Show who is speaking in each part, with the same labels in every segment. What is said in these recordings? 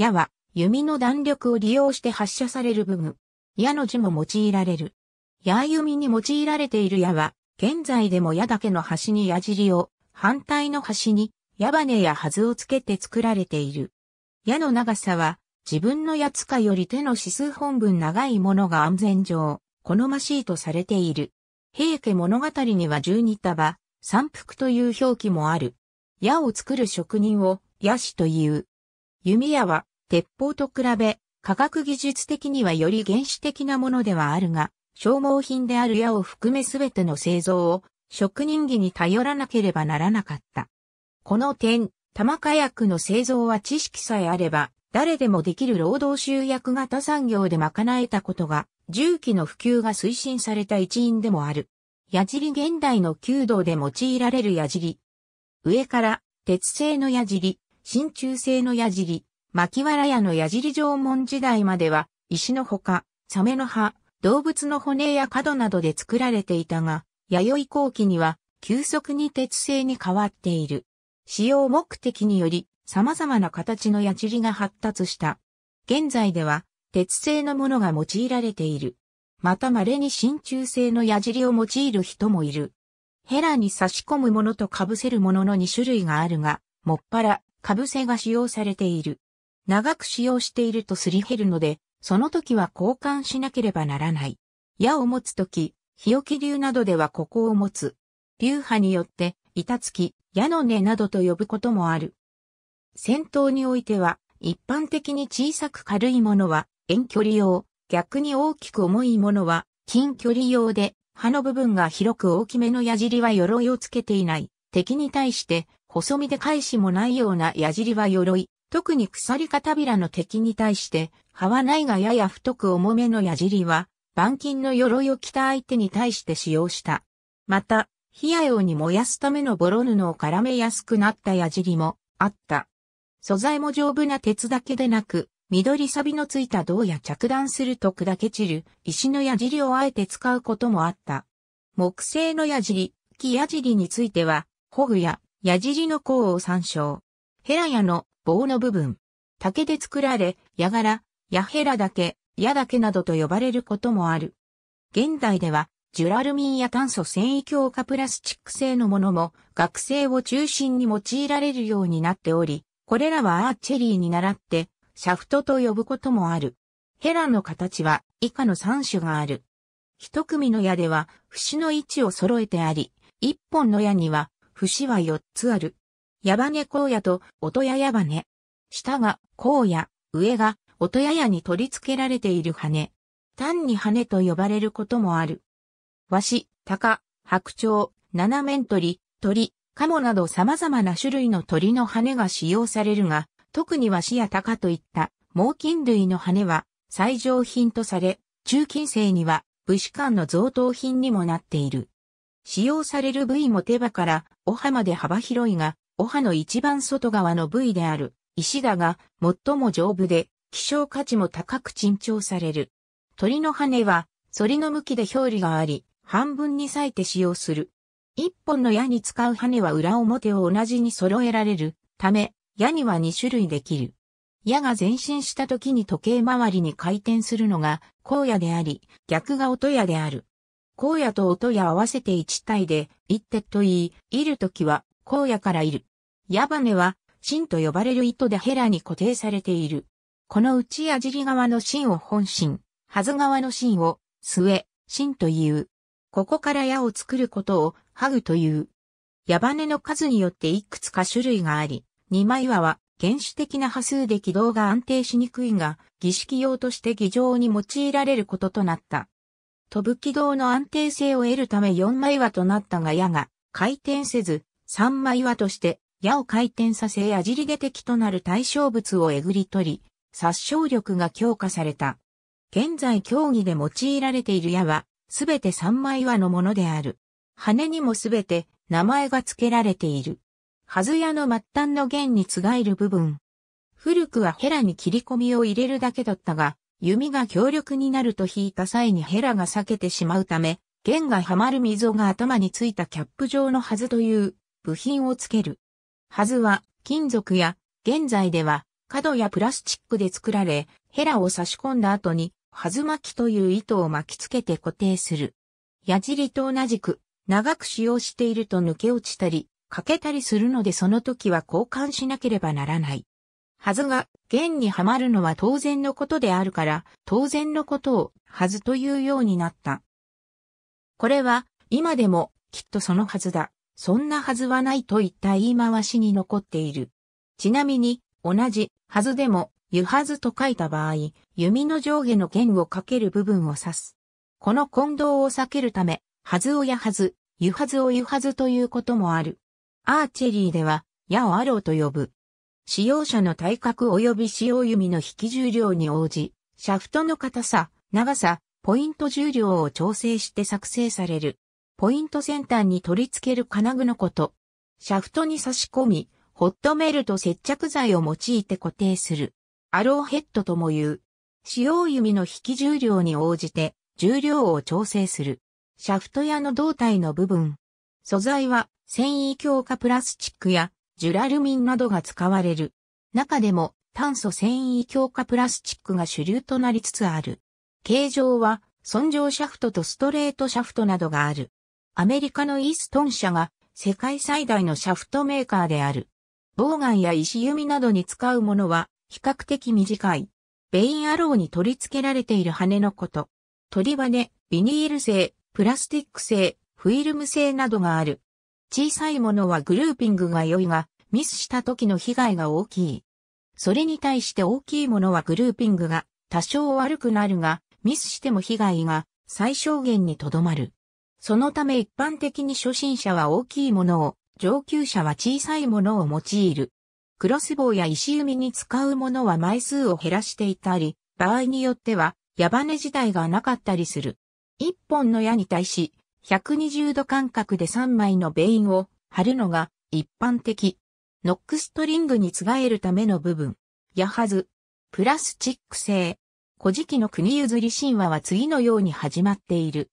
Speaker 1: 矢は弓の弾力を利用して発射される部分。矢の字も用いられる。矢弓に用いられている矢は、現在でも矢だけの端に矢尻を、反対の端に矢羽根やはずをつけて作られている。矢の長さは、自分の矢つかより手の指数本分長いものが安全上、好ましいとされている。平家物語には12束、三服という表記もある。矢を作る職人を矢師という。弓矢は鉄砲と比べ、科学技術的にはより原始的なものではあるが、消耗品である矢を含めすべての製造を職人技に頼らなければならなかった。この点、玉火薬の製造は知識さえあれば、誰でもできる労働集約型産業で賄えたことが、重機の普及が推進された一因でもある。矢尻現代の弓道で用いられる矢尻。上から、鉄製の矢尻、真鍮製の矢尻、牧原屋の矢尻縄文時代までは、石のほか、サメの葉、動物の骨や角などで作られていたが、弥生後期には、急速に鉄製に変わっている。使用目的により、様々な形の矢尻が発達した。現在では、鉄製のものが用いられている。また稀に真鍮製の矢尻を用いる人もいる。ヘラに差し込むものと被せるものの2種類があるが、もっぱら、被せが使用されている。長く使用しているとすり減るので、その時は交換しなければならない。矢を持つ時、日置流などではここを持つ。流派によって、板付き、矢の根などと呼ぶこともある。戦闘においては、一般的に小さく軽いものは遠距離用、逆に大きく重いものは近距離用で、刃の部分が広く大きめの矢尻は鎧をつけていない。敵に対して、細身で返しもないような矢尻は鎧、特に鎖たびらの敵に対して、歯はないがやや太く重めの矢尻は、板金の鎧を着た相手に対して使用した。また、火矢用に燃やすためのボロ布を絡めやすくなった矢尻もあった。素材も丈夫な鉄だけでなく、緑錆のついた銅や着弾すると砕け散る石の矢尻をあえて使うこともあった。木製の矢尻、木矢尻については、ホグや矢尻の甲を参照。ヘラヤの棒の部分。竹で作られ、矢柄、矢ヘラ竹、矢竹などと呼ばれることもある。現代では、ジュラルミンや炭素繊維強化プラスチック製のものも学生を中心に用いられるようになっており、これらはアーチェリーに倣って、シャフトと呼ぶこともある。ヘラの形は以下の3種がある。一組の矢では節の位置を揃えてあり、一本の矢には節は4つある。矢羽荒野と音屋矢羽。下が荒野、上が音屋屋に取り付けられている羽。単に羽と呼ばれることもある。わし、鷹、白鳥、七面鳥、鳥、鴨など様々な種類の鳥の羽が使用されるが、特にワシや鷹といった猛禽類の羽は最上品とされ、中近世には武士間の贈答品にもなっている。使用される部位も手羽からお浜で幅広いが、お歯の一番外側の部位である石だが最も丈夫で希少価値も高く珍重される。鳥の羽は反りの向きで表裏があり、半分に裂いて使用する。一本の矢に使う羽は裏表を同じに揃えられるため、矢には2種類できる。矢が前進した時に時計回りに回転するのが荒野であり、逆が音矢である。荒野と音矢合わせて1体で、一手と言い、いる時は荒野からいる。矢羽は、芯と呼ばれる糸でヘラに固定されている。このうち矢尻側の芯を本芯、はず側の芯を、末、芯という。ここから矢を作ることを、ハグという。矢羽の数によっていくつか種類があり、二枚輪は、原始的な波数で軌道が安定しにくいが、儀式用として儀状に用いられることとなった。飛ぶ軌道の安定性を得るため4枚輪となったが矢が、回転せず、3枚輪として矢を回転させ矢尻で敵となる対象物をえぐり取り、殺傷力が強化された。現在競技で用いられている矢は、すべて三枚輪のものである。羽にもすべて名前が付けられている。はず矢の末端の弦に継がいる部分。古くはヘラに切り込みを入れるだけだったが、弓が強力になると引いた際にヘラが裂けてしまうため、弦がはまる溝が頭についたキャップ状のはずという部品をつける。はずは金属や現在では角やプラスチックで作られ、ヘラを差し込んだ後に、はず巻きという糸を巻きつけて固定する。矢尻と同じく、長く使用していると抜け落ちたり、欠けたりするのでその時は交換しなければならない。はずが弦にはまるのは当然のことであるから、当然のことをはずというようになった。これは今でもきっとそのはずだ。そんなはずはないといった言い回しに残っている。ちなみに、同じ、はずでも、ゆはずと書いた場合、弓の上下の弦をかける部分を指す。この混同を避けるため、はずをやはず、ゆはずをゆはずということもある。アーチェリーでは、矢をアローと呼ぶ。使用者の体格及び使用弓の引き重量に応じ、シャフトの硬さ、長さ、ポイント重量を調整して作成される。ポイント先端に取り付ける金具のこと。シャフトに差し込み、ホットメールと接着剤を用いて固定する。アローヘッドとも言う。使用弓の引き重量に応じて重量を調整する。シャフトやの胴体の部分。素材は繊維強化プラスチックやジュラルミンなどが使われる。中でも炭素繊維強化プラスチックが主流となりつつある。形状は、損上シャフトとストレートシャフトなどがある。アメリカのイーストン社が世界最大のシャフトメーカーである。ボ岩ガンや石弓などに使うものは比較的短い。ベインアローに取り付けられている羽のこと。鳥羽ビニール製、プラスティック製、フィルム製などがある。小さいものはグルーピングが良いが、ミスした時の被害が大きい。それに対して大きいものはグルーピングが多少悪くなるが、ミスしても被害が最小限にとどまる。そのため一般的に初心者は大きいものを、上級者は小さいものを用いる。クロス棒や石弓に使うものは枚数を減らしていたり、場合によっては、矢羽自体がなかったりする。一本の矢に対し、120度間隔で3枚のベインを貼るのが一般的。ノックストリングにつがえるための部分。矢はず。プラスチック製。古事記の国譲り神話は次のように始まっている。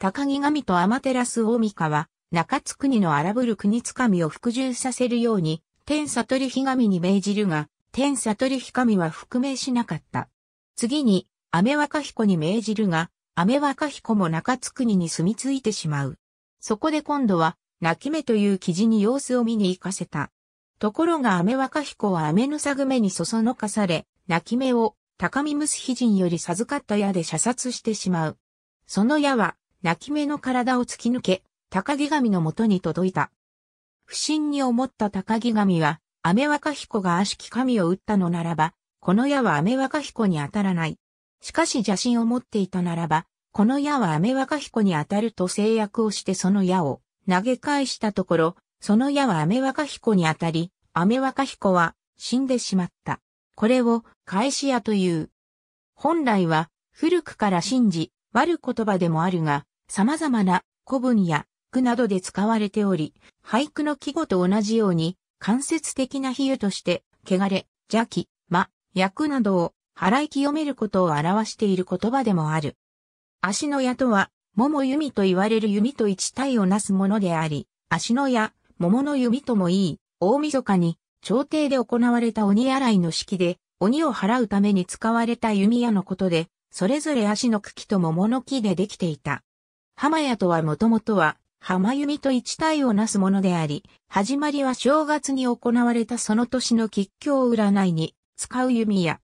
Speaker 1: 高木神と天照大神は、中津国の荒ぶる国津神を服従させるように、天悟り日神に命じるが、天悟り日神は復命しなかった。次に、雨若彦に命じるが、雨若彦も中津国に住み着いてしまう。そこで今度は、泣き目という記事に様子を見に行かせた。ところが雨若彦は雨のさぐにそそのかされ、泣き目を高見むす人より授かった矢で射殺してしまう。その矢は、泣き目の体を突き抜け、高木神の元に届いた。不審に思った高木神は、雨若彦が悪しき神を打ったのならば、この矢は雨若彦に当たらない。しかし邪神を持っていたならば、この矢は雨若彦に当たると制約をしてその矢を投げ返したところ、その矢は雨若彦に当たり、雨若彦は死んでしまった。これを返し矢という。本来は古くから信じ、悪言葉でもあるが、様々な古文や句などで使われており、俳句の季語と同じように、間接的な比喩として、汚れ、邪気、魔、役などを、払い清めることを表している言葉でもある。足の矢とは、桃弓と言われる弓と一体をなすものであり、足の矢、桃の弓ともいい、大晦日に、朝廷で行われた鬼洗いの式で、鬼を払うために使われた弓矢のことで、それぞれ足の茎と桃の木でできていた。浜屋とはもともとは、浜弓と一体をなすものであり、始まりは正月に行われたその年の吉凶占いに使う弓矢。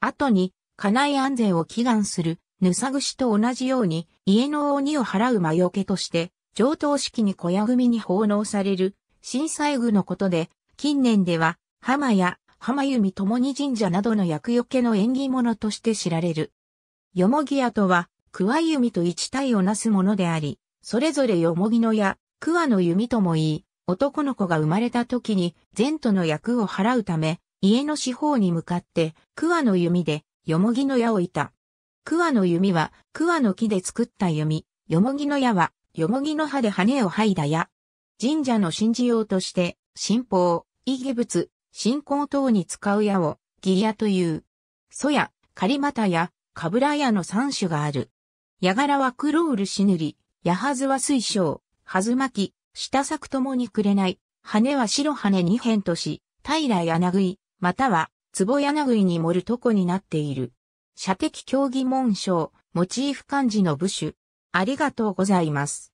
Speaker 1: 後に、家内安全を祈願する、ぬさぐしと同じように、家の鬼を払う魔除けとして、上等式に小屋組に奉納される、震災具のことで、近年では、浜や浜弓ともに神社などの厄除けの縁起物として知られる。よもぎ屋とは、桑弓と一体をなすものであり、それぞれよもぎのや桑の弓ともいい、男の子が生まれた時に前途の役を払うため、家の四方に向かって桑の弓でよもぎの矢をいた。桑の弓は桑の木で作った弓、よもぎの矢はよもぎの葉で羽を剥いだ矢。神社の信じようとして、神宝、異義物、信仰等に使う矢を、ギヤという。カや、狩タや、カブラ矢の三種がある。矢柄はクロールしぬり、矢はずは水晶、はずまき、下作ともにくれない、羽は白羽に変とし、平柳い、または、壺柳いに盛るとこになっている。射的競技紋章、モチーフ漢字の部首。ありがとうございます。